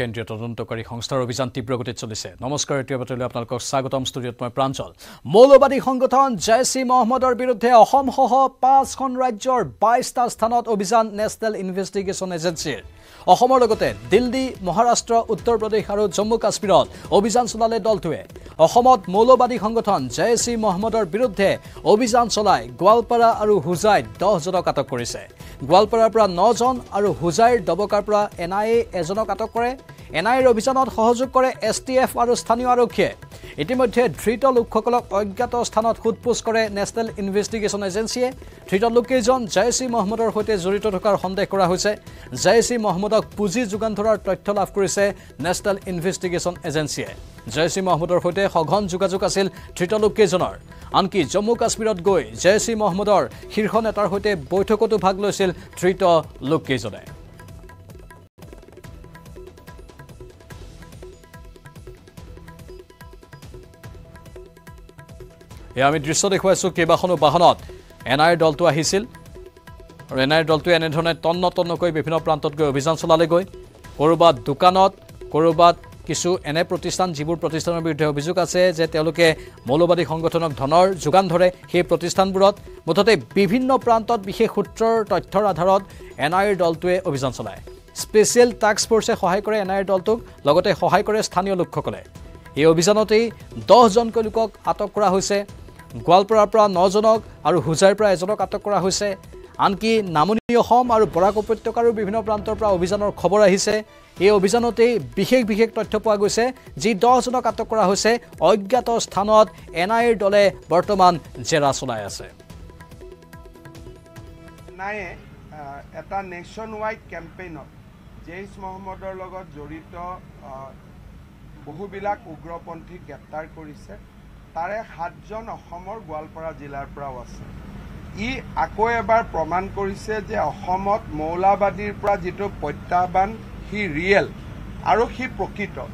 কেন্দ্ৰীয় তদন্তকাৰী সংস্থাৰ অভিযান তীব্ৰ গতিত চলিছে নমস্কাৰ এতিয়া বাতৰিলৈ আপোনালোকক স্বাগতম ষ্টুডিঅ'ত মই প্ৰাঞ্চল মৌলবাদী সংগঠন জেইচ ই মহম্মদৰ বিৰুদ্ধে অসমসহ পাঁচখন ৰাজ্যৰ বাইছটা স্থানত অভিযান নেশ্যনেল ইনভেষ্টিগেশ্যন এজেঞ্চিৰ অসমৰ লগতে দিল্লী মহাৰাষ্ট্ৰ উত্তৰ প্ৰদেশ আৰু জম্মু কাশ্মীৰত অভিযান চলালে দলটোৱে অসমত মৌলবাদী সংগঠন জেইচ ই মহম্মদৰ বিৰুদ্ধে অভিযান চলাই গোৱালপাৰা আৰু হোজাইত দহজনক আটক কৰিছে গোৱালপাৰাৰ পৰা নজন আৰু হোজাইৰ দবকাৰ পৰা এন আই এ এজনক আটক কৰে এন আই এৰ অভিযানত সহযোগ কৰে এছ টি এফ আৰু স্থানীয় আৰক্ষীয়ে ইতিমধ্যে ধৃত লোকসকলক অজ্ঞাত স্থানত সোধপোছ কৰে নেশ্যনেল ইনভেষ্টিগেশ্যন এজেঞ্চিয়ে ধৃত লোককেইজন জাইচ ই মহম্মদৰ সৈতে জড়িত থকাৰ সন্দেহ কৰা হৈছে জাইচ ই মহম্মদক পুঁজি যোগান ধৰাৰ তথ্য লাভ কৰিছে নেশ্যনেল ইনভেষ্টিগেশ্যন এজেঞ্চিয়ে জৈচ ই মহম্মদৰ সৈতে সঘন যোগাযোগ আছিল ধৃত লোককেইজনৰ আনকি জম্মু কাশ্মীৰত গৈ জৈচ ই মহম্মদৰ শীৰ্ষ নেতাৰ সৈতে বৈঠকতো ভাগ লৈছিল ধৃত লোককেইজনে সেয়া আমি দৃশ্য দেখুৱাইছোঁ কেইবাখনো বাহনত এন আই আইৰ দলটো আহিছিল আৰু এন আই আইৰ দলটোৱে এনেধৰণে তন্ন তন্নকৈ বিভিন্ন প্ৰান্তত গৈ অভিযান চলালেগৈ ক'ৰবাত দোকানত ক'ৰবাত কিছু এনে প্ৰতিষ্ঠান যিবোৰ প্ৰতিষ্ঠানৰ বিৰুদ্ধে অভিযোগ আছে যে তেওঁলোকে মৌলবাদী সংগঠনক ধনৰ যোগান ধৰে সেই প্ৰতিষ্ঠানবোৰত মুঠতে বিভিন্ন প্ৰান্তত বিশেষ সূত্ৰৰ তথ্যৰ আধাৰত এন আই আইৰ দলটোৱে অভিযান চলায় স্পেচিয়েল টাস্ক ফৰ্চে সহায় কৰে এন আই আইৰ দলটোক লগতে সহায় কৰে স্থানীয় লোকসকলে এই অভিযানতেই দহজনকৈ লোকক আটক কৰা হৈছে গোৱালপাৰাৰ পৰা নজনক আৰু হোজাইৰ পৰা এজনক আটক কৰা হৈছে আনকি নামনি অসম আৰু বৰাক উপত্যকাৰো বিভিন্ন প্ৰান্তৰ পৰা অভিযানৰ খবৰ আহিছে এই অভিযানতেই বিশেষ বিশেষ তথ্য পোৱা গৈছে যি দহজনক আটক কৰা হৈছে অজ্ঞাত স্থানত এন আই এৰ দলে বৰ্তমান জেৰা চলাই আছে নাইয়ে এটা নেশ্যন ৱাইড কেম্পেইনত জেইছ মহম্মদৰ লগত জড়িত বহুবিলাক উগ্ৰপন্থীক গ্ৰেপ্তাৰ কৰিছে তাৰে সাতজন অসমৰ গোৱালপাৰা জিলাৰ পৰাও আছে ই আকৌ এবাৰ প্ৰমাণ কৰিছে যে অসমত মৌলাবাদীৰ পৰা যিটো প্ৰত্যাহ্বান সি ৰিয়েল আৰু সি প্ৰকৃত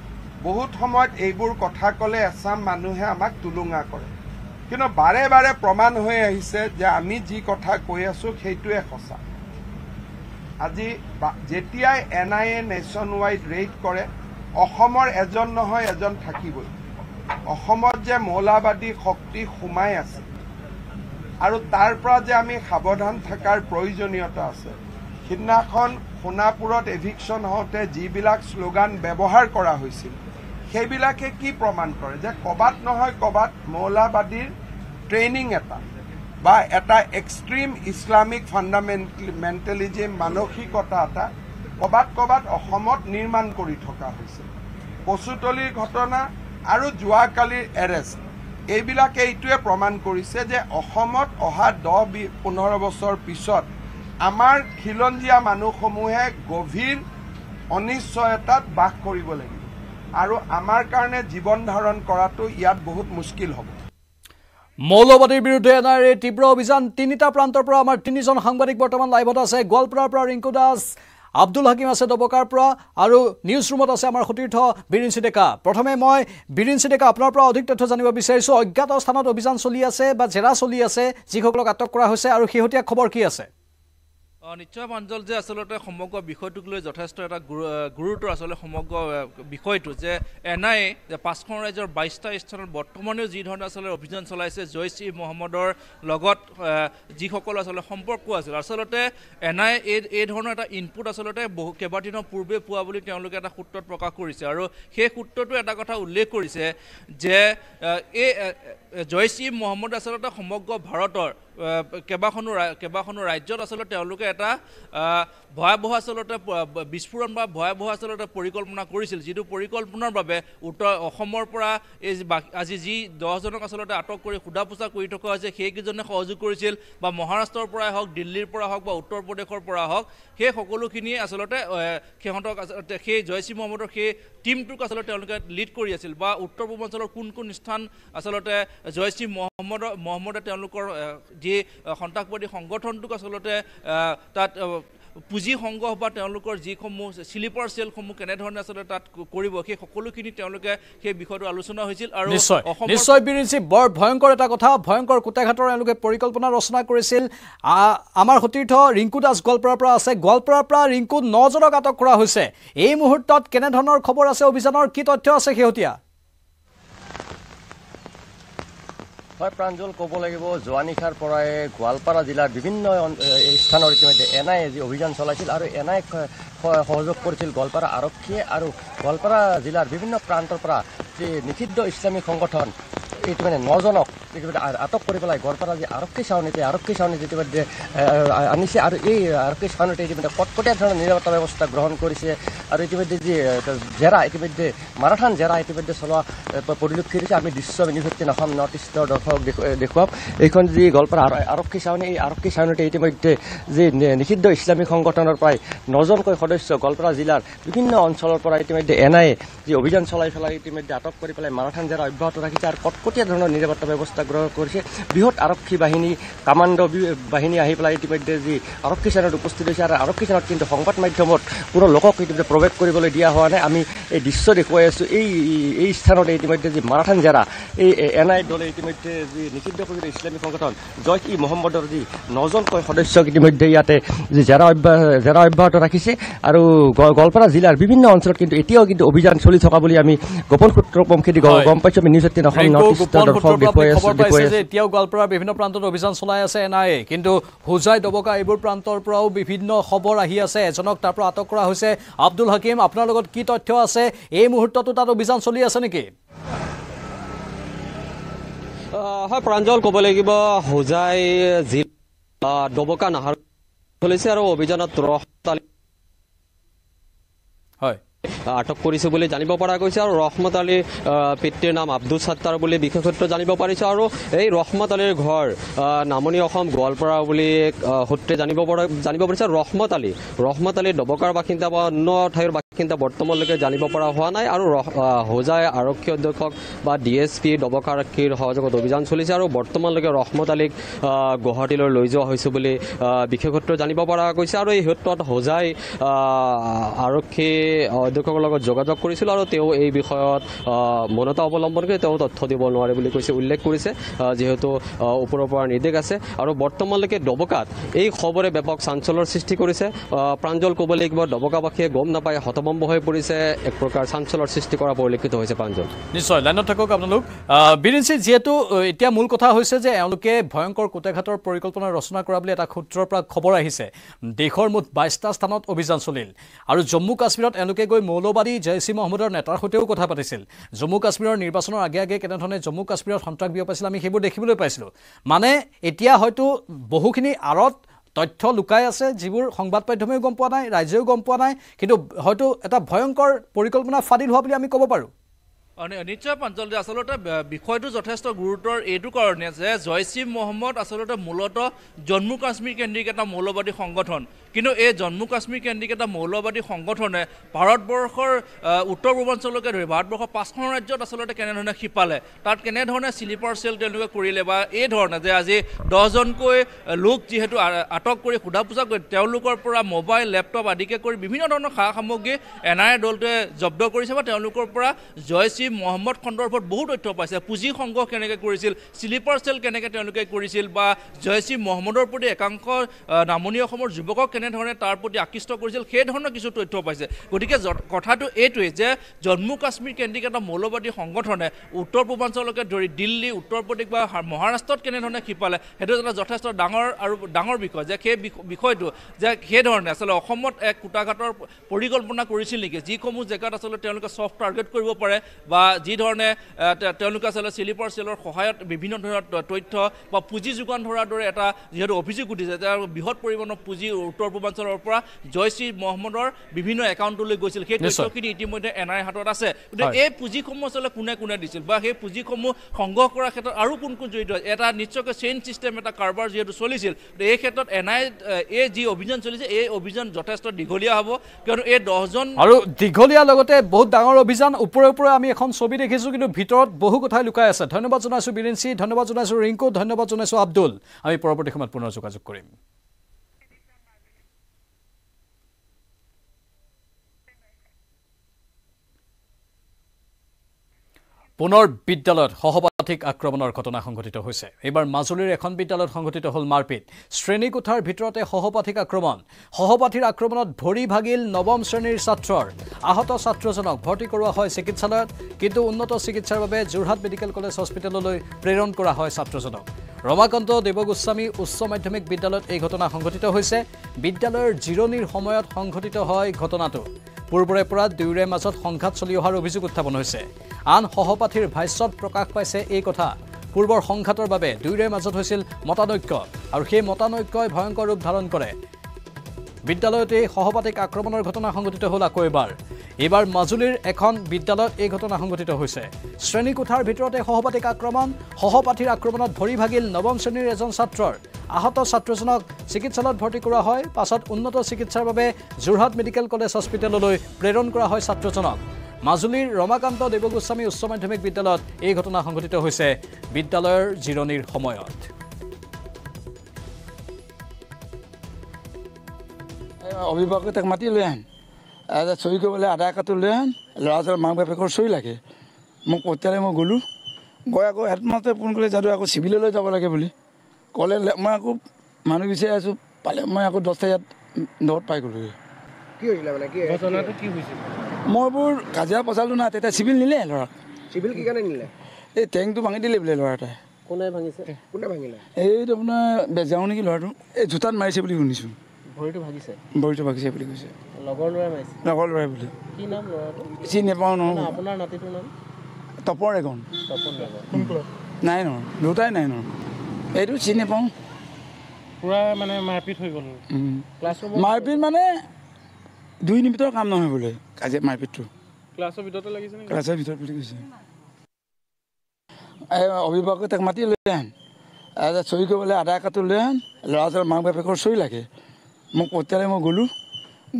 বহুত সময়ত এইবোৰ কথা ক'লে এচাম মানুহে আমাক তুলুঙা কৰে কিন্তু বাৰে বাৰে প্ৰমাণ হৈ আহিছে যে আমি যি কথা কৈ আছো সেইটোৱে সঁচা আজি যেতিয়াই N I A nationwide raid কৰে অসমৰ এজন নহয় এজন থাকিবই অসমত যে মৌলাবাদী শক্তি সোমাই আছে আৰু তাৰ পৰা যে আমি সাৱধান থকাৰ প্ৰয়োজনীয়তা আছে সিদিনাখন সোণাপুৰত এভিকশ্যন হওঁতে যিবিলাক শ্লোগান ব্যৱহাৰ কৰা হৈছিল সেইবিলাকে কি প্ৰমাণ কৰে যে ক'ৰবাত নহয় ক'ৰবাত মৌলাবাদীৰ ট্ৰেইনিং এটা বা এটা এক্সট্ৰিম ইছলামিক ফাণ্ডামেণ্টেল মেণ্টেলিজিম মানসিকতা এটা ক'ৰবাত ক'ৰবাত অসমত নিৰ্মাণ কৰি থকা হৈছে কচুতলিৰ ঘটনা আৰু যোৱাকালিৰ এৰেষ্ট এইবিলাকে এইটোৱে প্ৰমাণ কৰিছে যে অসমত অহা দহ বি পোন্ধৰ বছৰ পিছত আমাৰ খিলঞ্জীয়া মানুহসমূহে গভীৰ অনিশ্চয়তাত বাস কৰিব লাগিব আৰু আমাৰ কাৰণে জীৱন ধাৰণ কৰাটো ইয়াত বহুত মুস্কিল হ'ব মৌলবাদীৰ বিৰুদ্ধে এন এই তীব্ৰ অভিযান তিনিটা প্ৰান্তৰ পৰা আমাৰ তিনিজন সাংবাদিক বৰ্তমান লাইভত আছে গোৱালপাৰাৰ পৰা ৰিংকু দাস আব্দুল হাকিম আছে দবকাৰ পৰা আৰু নিউজ ৰুমত আছে আমাৰ সতীৰ্থ বীৰিণ চিডেকা প্ৰথমে মই বীৰিণ চিডেকা আপোনাৰ পৰা অধিক তথ্য জানিব বিচাৰিছোঁ অজ্ঞাত স্থানত অভিযান চলি আছে বা জেৰা চলি আছে যিসকলক আটক কৰা হৈছে আৰু শেহতীয়া খবৰ কি আছে নিশ্চয় প্ৰাঞ্জল যে আচলতে সমগ্ৰ বিষয়টোক লৈ যথেষ্ট এটা গুৰু গুৰুত্ব আচলতে সমগ্ৰ বিষয়টো যে এন আই এ যে পাঁচখন ৰাজ্যৰ বাইছটা স্থানত বৰ্তমানেও যিধৰণে আচলতে অভিযান চলাইছে জৈচ ই মহম্মদৰ লগত যিসকল আচলতে সম্পৰ্ক আছিল আচলতে এন আই এই এই ধৰণৰ এটা ইনপুট আচলতে বহু কেইবাদিনৰ পূৰ্বে পোৱা বুলি তেওঁলোকে এটা সূত্ৰত প্ৰকাশ কৰিছে আৰু সেই সূত্ৰটো এটা কথা উল্লেখ কৰিছে যে এই জৈচ ই মহম্মদ আচলতে সমগ্ৰ ভাৰতৰ কেইবাখনো কেইবাখনো ৰাজ্যত আচলতে তেওঁলোকে এটা ভয়াৱহ আচলতে বিস্ফোৰণ বা ভয়াৱহ আচলতে পৰিকল্পনা কৰিছিল যিটো পৰিকল্পনাৰ বাবে উত্তৰ অসমৰ পৰা এই আজি যি দহজনক আচলতে আটক কৰি সোধা পোছা কৰি থকা হৈছে সেইকেইজনে সহযোগ কৰিছিল বা মহাৰাষ্ট্ৰৰ পৰাই হওক দিল্লীৰ পৰা হওক বা উত্তৰ প্ৰদেশৰ পৰা হওক সেই সকলোখিনিয়ে আচলতে সিহঁতক আচলতে সেই ই মহম্মদৰ সেই টিমটোক আচলতে তেওঁলোকে লিড কৰি আছিল বা উত্তৰ পূৰ্বাঞ্চলৰ কোন কোন স্থান আচলতে জইচ ই মহম্মদৰ মহম্মদে তেওঁলোকৰ যি সন্ত্ৰাসবাদী সংগঠনটোক আচলতে তাত পুঁজি সংগ্ৰহ বা তেওঁলোকৰ যিসমূহ শ্লিপাৰ চেলসমূহ কেনেধৰণে আচলতে তাত কৰিব সেই সকলোখিনি তেওঁলোকে সেই বিষয়টো আলোচনা হৈছিল আৰু নিশ্চয় নিশ্চয় বিৰিঞ্চি বৰ ভয়ংকৰ এটা কথা ভয়ংকৰ কোটাঘাটৰ এওঁলোকে পৰিকল্পনা ৰচনা কৰিছিল আমাৰ সতীৰ্থ ৰিংকু দাস গোৱালপাৰাৰ পৰা আছে গোৱালপাৰাৰ পৰা ৰিংকু নজনক আটক কৰা হৈছে এই মুহূৰ্তত কেনেধৰণৰ খবৰ আছে অভিযানৰ কি তথ্য আছে শেহতীয়া হয় প্ৰাঞ্জল ক'ব লাগিব যোৱা নিশাৰ পৰাই গোৱালপাৰা জিলাৰ বিভিন্ন স্থানৰ ইতিমধ্যে এন আই এ যি অভিযান চলাইছিল আৰু এন আই সহযোগ কৰিছিল গোৱালপাৰা আৰক্ষীয়ে আৰু গোৱালপাৰা জিলাৰ বিভিন্ন প্ৰান্তৰ পৰা নিষিদ্ধ ইছলামিক সংগঠন এইটো মানে নজনক ইতিমধ্যে আটক পেলাই পেলায় গড়পাড়া যে আৰক্ষী সাউনীতে আৰক্ষী সাউনীতে ইতিমধ্যে আনিছে আৰু এই আৰক্ষী সাউনীতে ইতিমধ্যে কটকটীয়া ধৰণৰ নিৰাপত্তা ব্যৱস্থা গ্ৰহণ কৰিছে আৰু ইতিমধ্যে যি জেৰা ইতিমধ্যে মাৰাথান জেৰা ইতিমধ্যে চলোৱা পৰিলক্ষিত হৈছে আমি দৃশ্য বিনিভক্তি নাম নৰ্থ ইষ্টৰ দৰ্শক দেখুৱাম এইখন যি গোলপাড়া আৰক্ষী সাউনী এই আৰক্ষী সাউনীতে ইতিমধ্যে যি নিষিদ্ধ ইছলামিক সংগঠনৰ প্ৰায় নজনকৈ সদস্য গোলপাড়া জিলাৰ বিভিন্ন অঞ্চলৰ পৰা ইতিমধ্যে এন আই এ যি অভিযান চলাই পেলাই ইতিমধ্যে আটক কৰি পেলাই মাৰাথান জেৰা অব্যাহত ৰাখিছে আৰু কট কটিয়া ধৰণৰ নিৰাপত্তা ব্যৱস্থা গ্ৰহণ কৰিছে বৃহৎ আৰক্ষী বাহিনী কামাণ্ড বাহিনী আহি পেলাই ইতিমধ্যে যি আৰক্ষী থানত উপস্থিত হৈছে আৰু আৰক্ষী থানত কিন্তু সংবাদ মাধ্যমত কোনো লোকক ইতিমধ্যে প্ৰৱেশ কৰিবলৈ দিয়া হোৱা নাই আমি এই দৃশ্য দেখুৱাই আছোঁ এই এই স্থানতে ইতিমধ্যে যি মাৰাথান জেৰা এই এন আই দলে ইতিমধ্যে যি নিষিদ্ধ কৰিছে ইছলামী সংগঠন জইছ ই মহম্মদৰ যি নজনকৈ সদস্যক ইতিমধ্যে ইয়াতে যি জেৰা অব্যাহ জেৰা অব্যাহত ৰাখিছে আৰু গোৱালপাৰা জিলাৰ বিভিন্ন অঞ্চলত কিন্তু এতিয়াও কিন্তু অভিযান চলি থকা বুলি আমি গোপন সূত্ৰ পংখেদি গম পাইছোঁ আমি নিউজ এইটিন অসম এতিয়াও গোৱালপাৰাৰ বিভিন্ন প্ৰান্তত অভিযান চলাই আছে এন আই এ কিন্তু হোজাই ডবকা এইবোৰ প্ৰান্তৰ পৰাও বিভিন্ন খবৰ আহি আছে এজনক তাৰ পৰা আটক কৰা হৈছে আব্দুল হাকিম আপোনাৰ লগত কি তথ্য আছে এই মুহূৰ্ততো তাত অভিযান চলি আছে নেকি হয় প্ৰাঞ্জল ক'ব লাগিব হোজাই যি ডবকা নাহাৰ চলিছে আৰু অভিযানত ৰহ হয় আটক কৰিছে বুলি জানিব পৰা গৈছে আৰু ৰহমত আলীৰ পিতৃৰ নাম আব্দুল সত্তাৰ বুলি বিশেষত্ব জানিব পাৰিছে আৰু এই ৰহমত আলীৰ ঘৰ নামনি অসম গোৱালপাৰা বুলি সূত্ৰে জানিব পৰা জানিব পাৰিছে আৰু ৰহমত আলী ৰহমত আলী ডবকাৰ বাসিন্দা বা অন্য ঠাইৰ বাসিন্দা বৰ্তমানলৈকে জানিব পৰা হোৱা নাই আৰু হোজাই আৰক্ষী অধ্যক্ষক বা ডি এছ পি ডবকা আৰক্ষীৰ সহযোগত অভিযান চলিছে আৰু বৰ্তমানলৈকে ৰহমত আলীক গুৱাহাটীলৈ লৈ যোৱা হৈছে বুলি বিশেষত্ব জানিব পৰা গৈছে আৰু এই সূত্ৰত হোজাই আৰক্ষী অধ্যক্ষৰ লগত যোগাযোগ কৰিছিল আৰু তেওঁ এই বিষয়ত মনতা অৱলম্বন কৰি তেওঁ তথ্য দিব নোৱাৰে বুলি কৈছে উল্লেখ কৰিছে যিহেতু ওপৰৰ পৰা নিৰ্দেশ আছে আৰু বৰ্তমানলৈকে ডবকাত এই খবৰে ব্যাপক চাঞ্চলৰ সৃষ্টি কৰিছে প্ৰাঞ্জল ক'ব লাগিব ডবকাবাসীয়ে গম নাপায় হতভম্ব হৈ পৰিছে এক প্ৰকাৰ চাঞ্চলৰ সৃষ্টি কৰা পৰিলক্ষিত হৈছে প্ৰাঞ্জল নিশ্চয় লাইনত থাকক আপোনালোক বীৰিণী যিহেতু এতিয়া মূল কথা হৈছে যে এওঁলোকে ভয়ংকৰ কোটেঘাটৰ পৰিকল্পনা ৰচনা কৰা বুলি এটা সূত্ৰৰ পৰা খবৰ আহিছে দেশৰ মুঠ বাইছটা স্থানত অভিযান চলিল আৰু জম্মু কাশ্মীৰত এওঁলোকে গৈ মৌলবাদী জৈছ ই মহম্মদৰ নেতাৰ সৈতেও কথা পাতিছিল জম্মু কাশ্মীৰৰ নিৰ্বাচনৰ আগে আগে কেনেধৰণে জম্মু কাশ্মীৰত সন্ত্ৰাস বিয়পাইছিল আমি সেইবোৰ দেখিবলৈ পাইছিলোঁ মানে এতিয়া হয়তো বহুখিনি আঁৰত তথ্য লুকাই আছে যিবোৰ সংবাদ মাধ্যমেও গম পোৱা নাই ৰাইজেও গম পোৱা নাই কিন্তু হয়তো এটা ভয়ংকৰ পৰিকল্পনা ফাদিল হোৱা বুলি আমি ক'ব পাৰোঁ নিশ্চয় পাঞ্জল আচলতে বিষয়টো যথেষ্ট গুৰুতৰ এইটো কাৰণে যে জয়চি মহম্মদ আচলতে মূলতঃ জম্মু কাশ্মীৰ কেন্দ্ৰিক এটা মৌলবাদী সংগঠন কিন্তু এই জম্মু কাশ্মীৰ কেন্দ্ৰিক এটা মৌলবাদী সংগঠনে ভাৰতবৰ্ষৰ উত্তৰ পূৰ্বাঞ্চললৈকে ধৰি ভাৰতবৰ্ষৰ পাঁচখন ৰাজ্যত আচলতে কেনেধৰণে শিপালে তাত কেনেধৰণে শ্লিপাৰ চেল তেওঁলোকে কৰিলে বা এই ধৰণে যে আজি দহজনকৈ লোক যিহেতু আটক কৰি সোধা পোছা কৰি তেওঁলোকৰ পৰা মোবাইল লেপটপ আদিকে কৰি বিভিন্ন ধৰণৰ সা সামগ্ৰী এন আই এ দলটোৱে জব্দ কৰিছে বা তেওঁলোকৰ পৰা জয়চি নাছিব মহম্মদ সন্দৰ্ভত বহু তথ্য পাইছে পুঁজি সংগ্ৰহ কেনেকৈ কৰিছিল শ্লিপাৰ চেল কেনেকৈ তেওঁলোকে কৰিছিল বা জয়চ ই মহম্মদৰ প্ৰতি একাংশ নামনি অসমৰ যুৱকক কেনেধৰণে তাৰ প্ৰতি আকৃষ্ট কৰিছিল সেই ধৰণৰ কিছু তথ্য পাইছে গতিকে কথাটো এইটোৱেই যে জম্মু কাশ্মীৰ কেন্দ্ৰিক এটা মৌলবাদী সংগঠনে উত্তৰ পূৰ্বাঞ্চললৈকে ধৰি দিল্লী উত্তৰ প্ৰদেশ বা মহাৰাষ্ট্ৰত কেনেধৰণে শিপালে সেইটো এটা যথেষ্ট ডাঙৰ আৰু ডাঙৰ বিষয় যে সেই বিষয়টো যে সেইধৰণে আচলতে অসমত এক কোটাঘাটৰ পৰিকল্পনা কৰিছিল নেকি যিসমূহ জেগাত আচলতে তেওঁলোকে চফ্ট টাৰ্গেট কৰিব পাৰে বা যি ধৰণে তেওঁলোকে আচলতে শ্লিপাৰ চেলৰ সহায়ত বিভিন্ন ধৰণৰ তথ্য বা পুঁজি যোগান ধৰাৰ দৰে এটা যিহেতু অভিযোগ উঠিছে তেওঁ বৃহৎ পৰিমাণৰ পুঁজি উত্তৰ পূৰ্বাঞ্চলৰ পৰা জয়শ্ৰী মহম্মদৰ বিভিন্ন একাউণ্টলৈ গৈছিল সেই তথ্যখিনি ইতিমধ্যে এন আইৰ হাতত আছে গতিকে এই পুঁজিসমূহ আচলতে কোনে কোনে দিছিল বা সেই পুঁজিসমূহ সংগ্ৰহ কৰাৰ ক্ষেত্ৰত আৰু কোন কোন জড়িত এটা নিশ্চয়কৈ চেইন ছিষ্টেম এটা কাৰোবাৰ যিহেতু চলিছিল গতিকে এই ক্ষেত্ৰত এন আই এই যি অভিযান চলিছে এই অভিযান যথেষ্ট দীঘলীয়া হ'ব কিয়নো এই দহজন আৰু দীঘলীয়া লগতে বহুত ডাঙৰ অভিযান ওপৰে ওপৰে আমি এখন এখন ছবি দেখিছোঁ কিন্তু ভিতৰত বহু কথাই লুকাই আছে ধন্যবাদ জনাইছোঁ বীৰেণ সি ধন্যবাদ জনাইছোঁ ৰিংকু ধন্যবাদ জনাইছোঁ আব্দুল আমি পৰৱৰ্তী সময়ত পুনৰ যোগাযোগ কৰিম পুনৰ বিদ্যালয়ত সহবা সাংঘাতিক আক্ৰমণৰ ঘটনা সংঘটিত হৈছে এবাৰ মাজুলীৰ এখন বিদ্যালয়ত সংঘটিত হল মাৰপিট শ্ৰেণীকোঠাৰ ভিতৰতে সহপাঠিক আক্ৰমণ সহপাঠীৰ আক্ৰমণত ভৰি ভাগিল নবম শ্ৰেণীৰ ছাত্ৰৰ আহত ছাত্ৰজনক ভৰ্তি কৰোৱা হয় চিকিৎসালয়ত কিন্তু উন্নত চিকিৎসাৰ বাবে যোৰহাট মেডিকেল কলেজ হস্পিটেললৈ প্ৰেৰণ কৰা হয় ছাত্ৰজনক ৰমাকান্ত দেৱগোস্বামী উচ্চ মাধ্যমিক বিদ্যালয়ত এই ঘটনা সংঘটিত হৈছে বিদ্যালয়ৰ জিৰণিৰ সময়ত সংঘটিত হয় ঘটনাটো পূৰ্বৰে পৰা দুয়োৰে মাজত সংঘাত চলি অহাৰ অভিযোগ উত্থাপন হৈছে আন সহপাঠীৰ ভাষ্যত প্ৰকাশ পাইছে এই কথা পূৰ্বৰ সংঘাতৰ বাবে দুয়োৰে মাজত হৈছিল মতানৈক্য আৰু সেই মতানৈক্যই ভয়ংকৰ ৰূপ ধাৰণ কৰে বিদ্যালয়তে সহপাঠীক আক্ৰমণৰ ঘটনা সংঘটিত হ'ল আকৌ এবাৰ এইবাৰ মাজুলীৰ এখন বিদ্যালয়ত এই ঘটনা সংঘটিত হৈছে শ্ৰেণীকোঠাৰ ভিতৰতে সহপাঠীক আক্ৰমণ সহপাঠীৰ আক্ৰমণত ভৰি ভাগিল নৱম শ্ৰেণীৰ এজন ছাত্ৰৰ আহত ছাত্ৰজনক চিকিৎসালয়ত ভৰ্তি কৰা হয় পাছত উন্নত চিকিৎসাৰ বাবে যোৰহাট মেডিকেল কলেজ হস্পিটেললৈ প্ৰেৰণ কৰা হয় ছাত্ৰজনক মাজুলীৰ ৰমাকান্ত দেৱগোস্বামী উচ্চ মাধ্যমিক বিদ্যালয়ত এই ঘটনা সংঘটিত হৈছে বিদ্যালয়ৰ জিৰণিৰ সময়ত অভিভাৱকে তাক মাতি লৈ আহেন চহী কৰিবলৈ আধাৰ কাৰ্ডটো লৈ আহেন ল'ৰাজনৰ মাক বাপেকৰ চহী লাগে মোক পঠিয়ালে মই গ'লোঁ গৈ আকৌ হেডমাষ্টাৰে ফোন কৰিলে যাদু আকৌ চিভিললৈ যাব লাগে বুলি ক'লে মই আকৌ মানুহ বিচাৰি আছোঁ পালে মই আকৌ দহটা ইয়াত দৰত পাই গ'লোঁ মইবোৰ কাজিয়া পচালোঁ না তেতিয়া চিভিল নিলে ল'ৰাক চিভিল কি কাৰণে নিলে এই টেংকটো ভাঙি দিলে বোলে ল'ৰা এটাই এইটো আপোনাৰ বেজাও নেকি ল'ৰাটো এই জোতাত মাৰিছে বুলি শুনিছোঁ ভৰিটো ভাগিছে ভৰিটো বুলি কৈছে লগৰ ল'ৰাই মাৰিছে কি নাম ল'ৰাটো নাপাওঁ নহয় তপৰ এখন নাই নহয় দুটাই নাই নহয় এইটো চিনি পাওঁ পুৰা মানে মাৰপিট হৈ গ'ল মাৰপিট মানে দুই নিমিটৰ কাম নহয় বোলে কাজিয়া মাৰপিটটো ক্লাছৰ ভিতৰতে লাগিছে ক্লাছৰ ভিতৰত অভিভাৱকে তাক মাতি লৈ আহেন চৰি কৰিবলৈ আধাৰ কাৰ্ডটো লৈ আহেন ল'ৰা ছোৱালী মাক বাপেকৰ চৰি লাগে মোক পঠিয়ালে মই গ'লোঁ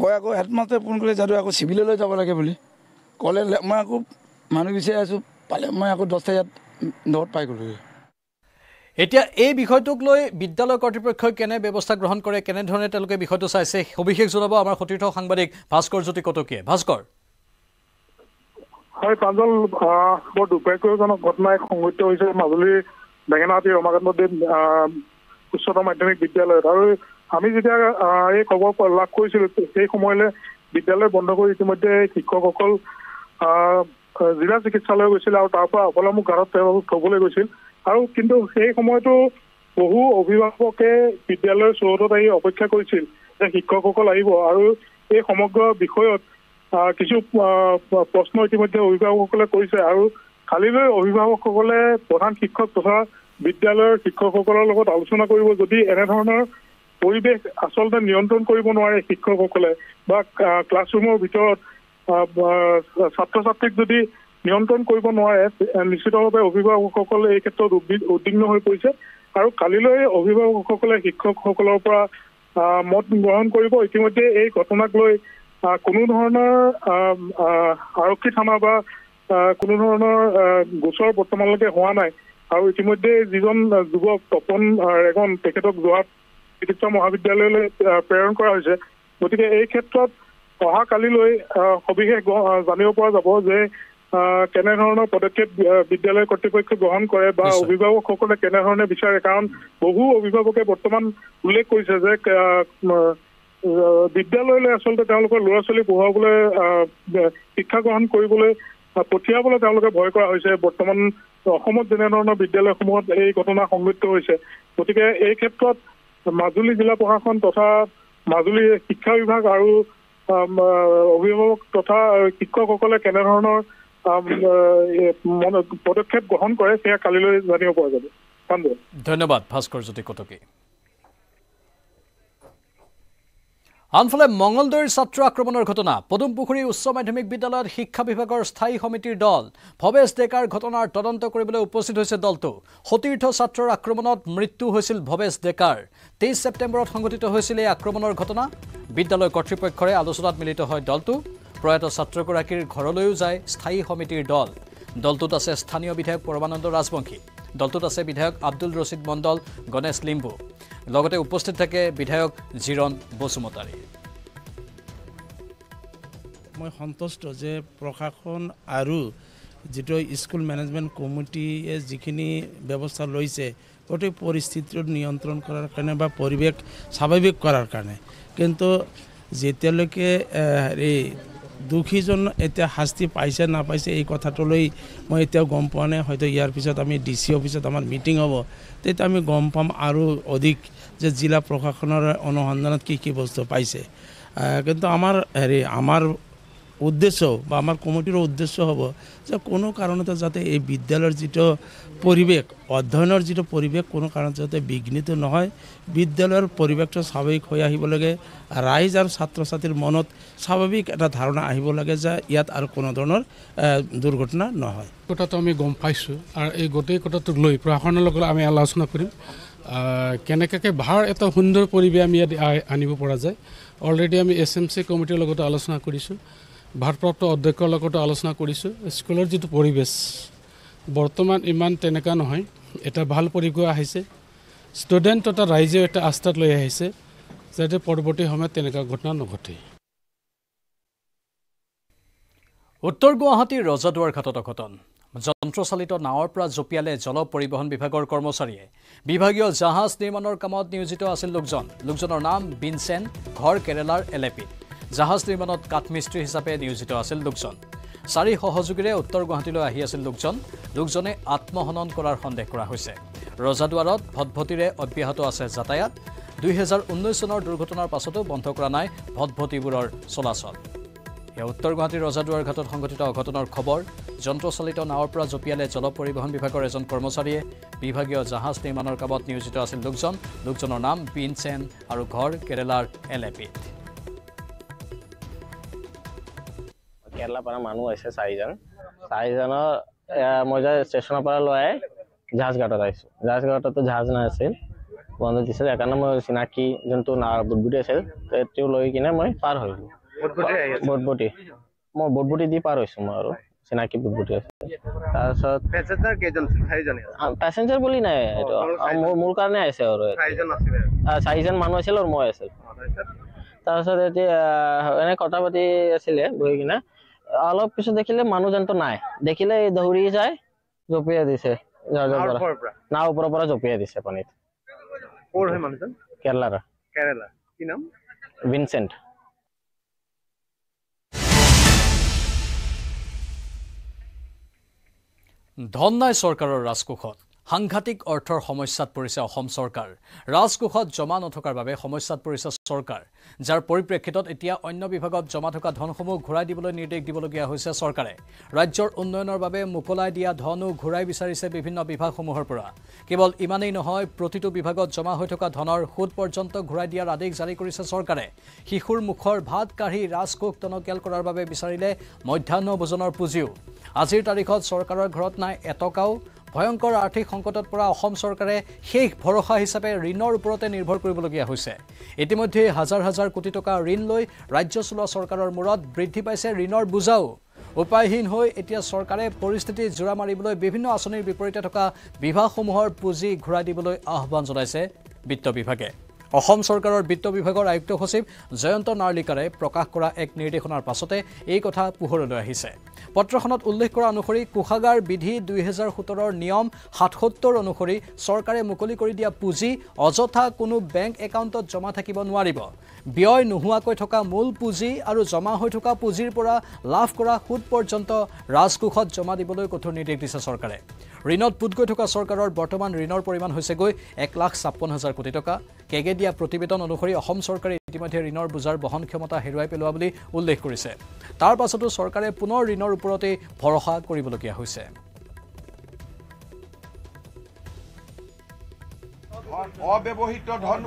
গৈ আকৌ হেডমাষ্টাৰে ফোন কৰিলে যাদু আকৌ চিভিললৈ যাব লাগে বুলি ক'লে মই আকৌ মানুহ বিচাৰি আছোঁ পালে মই আকৌ দহটা ইয়াত দৌৰত পাই গ'লোঁগৈ এতিয়া এই বিষয়টোক লৈ বিদ্যালয় কৰ্তৃপক্ষই কেনে ব্যৱস্থা গ্ৰহণ কৰে কেনেধৰণে তেওঁলোকে বিষয়টো চাইছে সবিশেষ জনাব আমাৰ সতীৰ্থ সাংবাদিক ভাস্কৰ জ্যোতি কটকীয়ে ভাস্কৰ হয় প্ৰাঞ্জল বৰ দুৰ্ভাগ্যজনক ঘটনাই সংঘটিত হৈছে মাজুলীৰ বেঙেনাহাটী ৰমাকান্ত দেৱ উচ্চতৰ মাধ্যমিক বিদ্যালয়ত আৰু আমি যেতিয়া এই খবৰ লাভ কৰিছিলো সেই সময়লৈ বিদ্যালয় বন্ধ কৰি ইতিমধ্যে শিক্ষকসকল জিলা চিকিৎসালয় গৈছিল আৰু তাৰ পৰা অকলে মোক গাঁৱত তেওঁলোক থবলৈ গৈছিল আৰু কিন্তু সেই সময়তো বহু অভিভাৱকে বিদ্যালয়ৰ চৌহদত আহি অপেক্ষা কৰিছিল যে শিক্ষকসকল আহিব আৰু এই সমগ্ৰ বিষয়ত কিছু প্ৰশ্ন ইতিমধ্যে অভিভাৱকসকলে কৰিছে আৰু কালিলৈ অভিভাৱকসকলে প্ৰধান শিক্ষক তথা বিদ্যালয়ৰ শিক্ষকসকলৰ লগত আলোচনা কৰিব যদি এনেধৰণৰ পৰিৱেশ আচলতে নিয়ন্ত্ৰণ কৰিব নোৱাৰে শিক্ষকসকলে বা ক্লাছৰুমৰ ভিতৰত ছাত্ৰ ছাত্ৰীক যদি নিয়ন্ত্ৰণ কৰিব নোৱাৰে নিশ্চিতভাৱে অভিভাৱকসকল এই ক্ষেত্ৰত উদ্বিগ্ন হৈ পৰিছে আৰু কালিলৈ অভিভাৱকসকলে শিক্ষকসকলৰ পৰা মত গ্ৰহণ কৰিব ইতিমধ্যে এই ঘটনাক লৈ কোনো ধৰণৰ আৰক্ষী থানা বা কোনো ধৰণৰ গোচৰ বৰ্তমানলৈকে হোৱা নাই আৰু ইতিমধ্যে যিজন যুৱক তপন ৰেগন তেখেতক যোৱা চিকিৎসা মহাবিদ্যালয়লৈ প্ৰেৰণ কৰা হৈছে গতিকে এই ক্ষেত্ৰত অহাকালিলৈ সবিশেষ জানিব পৰা যাব যে কেনেধৰণৰ পদক্ষেপ বিদ্যালয় কৰ্তৃপক্ষ গ্ৰহণ কৰে বা অভিভাৱকসকলে কেনেধৰণে বিচাৰে কাৰণ বহু অভিভাৱকে বৰ্তমান উল্লেখ কৰিছে যে বিদ্যালয়লৈ আচলতে তেওঁলোকৰ ল'ৰা ছোৱালী পঢ়োৱাবলৈ শিক্ষা গ্ৰহণ কৰিবলৈ পঠিয়াবলৈ তেওঁলোকে ভয় কৰা হৈছে বৰ্তমান অসমত যেনেধৰণৰ বিদ্যালয়সমূহত এই ঘটনা সংঘটিত হৈছে গতিকে এই ক্ষেত্ৰত মাজুলী জিলা প্ৰশাসন তথা মাজুলী শিক্ষা বিভাগ আৰু অভিভাৱক তথা শিক্ষকসকলে কেনেধৰণৰ পদক্ষেপ গ্ৰহণ কৰে সেয়া কালিলৈ জানিব পৰা যাব ধন্যবাদ ভাস্কৰ জ্যোতি কটকী আনফালে মঙলদৈৰ ছাত্ৰ আক্ৰমণৰ ঘটনা পদুমপুখুৰী উচ্চ মাধ্যমিক বিদ্যালয়ত শিক্ষা বিভাগৰ স্থায়ী সমিতিৰ দল ভৱেশ ডেকাৰ ঘটনাৰ তদন্ত কৰিবলৈ উপস্থিত হৈছে দলটো সতীৰ্থ ছাত্ৰৰ আক্ৰমণত মৃত্যু হৈছিল ভৱেশ ডেকাৰ তেইছ ছেপ্টেম্বৰত সংঘটিত হৈছিল এই আক্ৰমণৰ ঘটনা বিদ্যালয় কৰ্তৃপক্ষৰে আলোচনাত মিলিত হয় দলটো প্ৰয়াত ছাত্ৰগৰাকীৰ ঘৰলৈও যায় স্থায়ী সমিতিৰ দল দলটোত আছে স্থানীয় বিধায়ক পৰমানন্দ ৰাজবংশী দলটোত আছে বিধায়ক আব্দুল ৰচিদ মণ্ডল গণেশ লিম্বু লগতে উপস্থিত থাকে বিধায়ক জিৰণ বসুমতাৰী মই সন্তুষ্ট যে প্ৰশাসন আৰু যিটো স্কুল মেনেজমেণ্ট কমিটিয়ে যিখিনি ব্যৱস্থা লৈছে গোটেই পৰিস্থিতিটো নিয়ন্ত্ৰণ কৰাৰ কাৰণে বা পৰিৱেশ স্বাভাৱিক কৰাৰ কাৰণে কিন্তু যেতিয়ালৈকে হেৰি দোষীজন এতিয়া শাস্তি পাইছে নাপাইছে এই কথাটোলৈ মই এতিয়াও গম পোৱা নাই হয়তো ইয়াৰ পিছত আমি ডি চি অফিচত আমাৰ মিটিং হ'ব তেতিয়া আমি গম পাম আৰু অধিক যে জিলা প্ৰশাসনৰ অনুসন্ধানত কি কি বস্তু পাইছে কিন্তু আমাৰ হেৰি আমাৰ উদ্দেশ্য বা আমাৰ কমিটিৰ উদ্দেশ্য হ'ব যে কোনো কাৰণতে যাতে এই বিদ্যালয়ৰ যিটো পৰিৱেশ অধ্যয়নৰ যিটো পৰিৱেশ কোনো কাৰণতে যাতে বিঘ্নিত নহয় বিদ্যালয়ৰ পৰিৱেশটো স্বাভাৱিক হৈ আহিব লাগে ৰাইজ আৰু ছাত্ৰ ছাত্ৰীৰ মনত স্বাভাৱিক এটা ধাৰণা আহিব লাগে যে ইয়াত আৰু কোনো ধৰণৰ দুৰ্ঘটনা নহয় কথাটো আমি গম পাইছোঁ আৰু এই গোটেই কথাটো লৈ প্ৰশাসনৰ লগত আমি আলোচনা কৰিম কেনেকৈ ভাল এটা সুন্দৰ পৰিৱেশ আমি ইয়াত আনিব পৰা যায় অলৰেডি আমি এছ এম চি কমিটিৰ লগতো আলোচনা কৰিছোঁ ভাৰপ্ৰাপ্ত অধ্যক্ষৰ লগতো আলোচনা কৰিছোঁ স্কুলৰ যিটো পৰিৱেশ বৰ্তমান ইমান তেনেকুৱা নহয় এটা ভাল পৰিৱেশ আহিছে ষ্টুডেণ্ট তথা ৰাইজেও এটা আস্থাত লৈ আহিছে যাতে পৰৱৰ্তী সময়ত তেনেকুৱা ঘটনা নঘটে উত্তৰ গুৱাহাটীৰ ৰজাদুৱাৰ ঘাটত অঘটন যন্ত্ৰচালিত নাৱৰ পৰা জঁপিয়ালে জল পৰিবহণ বিভাগৰ কৰ্মচাৰীয়ে বিভাগীয় জাহাজ নিৰ্মাণৰ কামত নিয়োজিত আছিল লোকজন লোকজনৰ নাম বিনচেন ঘৰ কেৰেলাৰ এলেপিত জাহাজ নিৰ্মাণত কাঠমিস্ত্ৰী হিচাপে নিয়োজিত আছিল লোকজন চাৰি সহযোগীৰে উত্তৰ গুৱাহাটীলৈ আহি আছিল লোকজন লোকজনে আত্মহনন কৰাৰ সন্দেহ কৰা হৈছে ৰজাদুৱাৰত ভটভটিৰে অব্যাহত আছে যাতায়াত দুহেজাৰ ঊনৈছ চনৰ দুৰ্ঘটনাৰ পাছতো বন্ধ কৰা নাই ভটভটিবোৰৰ চলাচল এয়া উত্তৰ গুৱাহাটীৰ ৰজাদুৱাৰ ঘাটত সংঘটিত অঘটনৰ খবৰ যন্ত্ৰচালিত নাৱৰ পৰা জঁপিয়ালে জল পৰিবহণ বিভাগৰ এজন কৰ্মচাৰীয়ে বিভাগীয় জাহাজ নিৰ্মাণৰ কামত নিয়োজিত আছিল লোকজন লোকজনৰ নাম বিনচেন আৰু ঘৰ কেৰেলাৰ এলেপিত কেৰেলাৰ পৰা মানুহ আহিছে চাৰিজন চাৰিজনৰ মই যে ষ্টেচনৰ পৰা লৈ জাহাজ ঘাটত আহিছোঁ জাহাজ ঘাটততো জাহাজ নাই আছিল বন্ধ দিছিল সেইকাৰণে মই চিনাকি যোনটো বুটবুটি আছিল তেওঁ লৈ কিনে মই পাৰ হ'লোঁ বুটবুটি মই বুটবুটি দি পাৰ হৈছোঁ মই আৰু চিনাকি বুটবুটি আছিল তাৰপিছত পেচেঞ্জাৰ বুলি নাই এইটো মোৰ কাৰণে আহিছে আৰু চাৰিজন মানুহ আছিল আৰু মই আছিলোঁ তাৰপিছত এতিয়া এনেকৈ কথা পাতি আছিলে বহি কিনে অলপ পিছত দেখিলে মানুহ যেনটো নাই দেখিলে এই দৌৰি যায় জঁপিয়াই দিছে নাও ওপৰৰ পৰা জঁপিয়াই দিছে পানীত ধন নাই চৰকাৰৰ ৰাজকোষত সাংঘাতিক অৰ্থৰ সমস্যাত পৰিছে অসম চৰকাৰ ৰাজকোষত জমা নথকাৰ বাবে সমস্যাত পৰিছে চৰকাৰ যাৰ পৰিপ্ৰেক্ষিতত এতিয়া অন্য বিভাগত জমা থকা ধনসমূহ ঘূৰাই দিবলৈ নিৰ্দেশ দিবলগীয়া হৈছে চৰকাৰে ৰাজ্যৰ উন্নয়নৰ বাবে মোকলাই দিয়া ধনো ঘূৰাই বিচাৰিছে বিভিন্ন বিভাগসমূহৰ পৰা কেৱল ইমানেই নহয় প্ৰতিটো বিভাগত জমা হৈ থকা ধনৰ সুদ পৰ্যন্ত ঘূৰাই দিয়াৰ আদেশ জাৰি কৰিছে চৰকাৰে শিশুৰ মুখৰ ভাত কাঢ়ি ৰাজকোষ টনকিয়াল কৰাৰ বাবে বিচাৰিলে মধ্যাহ্ন ভোজনৰ পুঁজিও আজিৰ তাৰিখত চৰকাৰৰ ঘৰত নাই এটকাও ভয়ংকৰ আৰ্থিক সংকটত পৰা অসম চৰকাৰে শেষ ভৰসা হিচাপে ঋণৰ ওপৰতে নিৰ্ভৰ কৰিবলগীয়া হৈছে ইতিমধ্যে হাজাৰ হাজাৰ কোটি টকা ঋণ লৈ ৰাজ্য চলোৱা চৰকাৰৰ মূৰত বৃদ্ধি পাইছে ঋণৰ বোজাও উপায়হীন হৈ এতিয়া চৰকাৰে পৰিস্থিতি জোৰা মাৰিবলৈ বিভিন্ন আঁচনিৰ বিপৰীতে থকা বিভাগসমূহৰ পুঁজি ঘূৰাই দিবলৈ আহ্বান জনাইছে বিত্ত বিভাগে অসম চৰকাৰৰ বিত্ত বিভাগৰ আয়ুক্ত সচিব জয়ন্ত নাৰ্লিকাৰে প্ৰকাশ কৰা এক নিৰ্দেশনাৰ পাছতে এই কথা পোহৰলৈ আহিছে পত্ৰখনত উল্লেখ কৰা অনুসৰি কোষাগাৰ বিধি দুহেজাৰ সোতৰৰ নিয়ম সাতসত্তৰ অনুসৰি চৰকাৰে মুকলি কৰি দিয়া পুঁজি অযথা কোনো বেংক একাউণ্টত জমা থাকিব নোৱাৰিব ব্যয় নোহোৱাকৈ থকা মূল পুঁজি আৰু জমা হৈ থকা পুঁজিৰ পৰা লাভ কৰা সুত পৰ্যন্ত ৰাজকোষত জমা দিবলৈ কঠোৰ নিৰ্দেশ দিছে চৰকাৰে ঋণত পুত গৈ থকা চৰকাৰৰ বৰ্তমান ঋণৰ পৰিমাণ হৈছেগৈ এক লাখ ছাপন্ন হাজাৰ কোটি টকা কেগে দিয়া প্ৰতিবেদন অনুসৰি অসম চৰকাৰে ইতিমধ্যে ঋণৰ বোজাৰ বহন ক্ষমতা হেৰুৱাই পেলোৱা বুলি উল্লেখ কৰিছে তাৰ পাছতো চৰকাৰে পুনৰ ঋণৰ ওপৰতেই ভৰসা কৰিবলগীয়া হৈছে অব্যৱহৃত ধন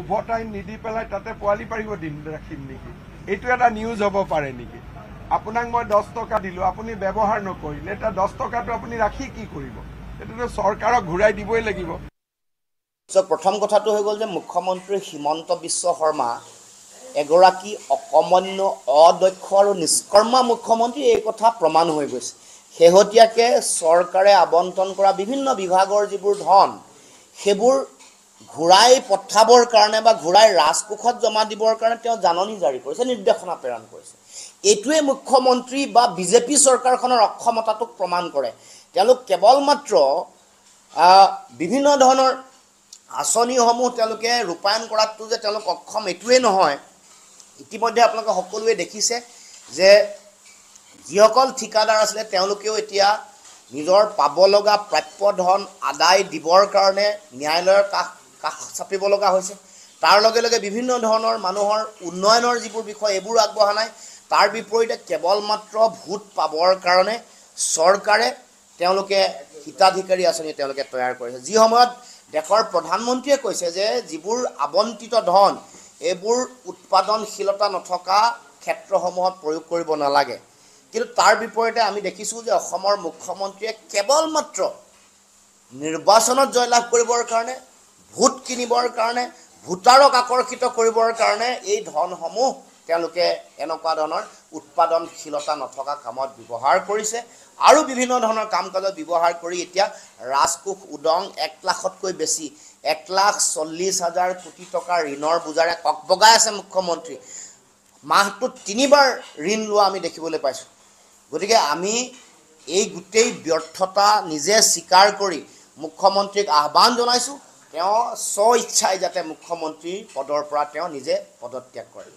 উভতাই নিদি পেলাই তাতে পোৱালি পাৰিব দিন ৰাখিম নেকি এইটো এটা নিউজ হ'ব পাৰে নেকি আপোনাক মই দহ টকা দিলোঁ আপুনি ব্যৱহাৰ নকৰিলে এতিয়া দহ টকাটো আপুনি ৰাখি কি কৰিব এতিয়াতো চৰকাৰক ঘূৰাই দিবই লাগিব প্ৰথম কথাটো হৈ গ'ল যে মুখ্যমন্ত্ৰী হিমন্ত বিশ্ব শৰ্মা এগৰাকী অকমান্য অদক্ষ আৰু নিষ্কৰ্মা মুখ্যমন্ত্ৰী এই কথা প্ৰমাণ হৈ গৈছে শেহতীয়াকে চৰকাৰে আৱণ্টন কৰা বিভিন্ন বিভাগৰ যিবোৰ ধন সেইবোৰ ঘূৰাই পঠাবৰ কাৰণে বা ঘূৰাই ৰাজকোষত জমা দিবৰ কাৰণে তেওঁ জাননী জাৰি কৰিছে নিৰ্দেশনা প্ৰেৰণ কৰিছে এইটোৱে মুখ্যমন্ত্ৰী বা বিজেপি চৰকাৰখনৰ অক্ষমতাটোক প্ৰমাণ কৰে তেওঁলোক কেৱল মাত্ৰ বিভিন্ন ধৰণৰ আঁচনিসমূহ তেওঁলোকে ৰূপায়ণ কৰাটো যে তেওঁলোক অক্ষম এইটোৱেই নহয় ইতিমধ্যে আপোনালোকে সকলোৱে দেখিছে যে যিসকল ঠিকাদাৰ আছিলে তেওঁলোকেও এতিয়া নিজৰ পাব লগা প্ৰাপ্য ধন আদায় দিবৰ কাৰণে ন্যায়ালয়ৰ কাষ কাষ চাপিব লগা হৈছে তাৰ লগে লগে বিভিন্ন ধৰণৰ মানুহৰ উন্নয়নৰ যিবোৰ বিষয় এইবোৰ আগবঢ়া নাই তাৰ বিপৰীতে কেৱল মাত্ৰ ভোট পাবৰ কাৰণে চৰকাৰে তেওঁলোকে হিতাধিকাৰী আঁচনি তেওঁলোকে তৈয়াৰ কৰিছে যি সময়ত দেশৰ প্ৰধানমন্ত্ৰীয়ে কৈছে যে যিবোৰ আৱণ্টিত ধন এইবোৰ উৎপাদনশীলতা নথকা ক্ষেত্ৰসমূহত প্ৰয়োগ কৰিব নালাগে কিন্তু তাৰ বিপৰীতে আমি দেখিছোঁ যে অসমৰ মুখ্যমন্ত্ৰীয়ে কেৱল মাত্ৰ নিৰ্বাচনত জয়লাভ কৰিবৰ কাৰণে ভোট কিনিবৰ কাৰণে ভোটাৰক আকৰ্ষিত কৰিবৰ কাৰণে এই ধনসমূহ তেওঁলোকে এনেকুৱা ধৰণৰ উৎপাদনশীলতা নথকা কামত ব্যৱহাৰ কৰিছে আৰু বিভিন্ন ধৰণৰ কাম কাজত ব্যৱহাৰ কৰি এতিয়া ৰাজকোষ উদং এক লাখতকৈ বেছি এক লাখ চল্লিছ হাজাৰ কোটি টকা ঋণৰ বোজাৰে কক বগাই আছে মুখ্যমন্ত্ৰী মাহটোত তিনিবাৰ ঋণ লোৱা আমি দেখিবলৈ পাইছোঁ গতিকে আমি এই গোটেই ব্যৰ্থতা নিজে স্বীকাৰ কৰি মুখ্যমন্ত্ৰীক আহ্বান জনাইছোঁ তেওঁ স্ব ইচ্ছাই যাতে মুখ্যমন্ত্ৰীৰ পদৰ পৰা তেওঁ নিজে পদত্যাগ কৰে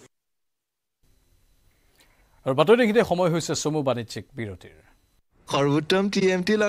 আৰু বাতৰি সময় হৈছে চমু বাণিজ্যিক বিৰতিৰ সৰ্বোত্তম টি এম টি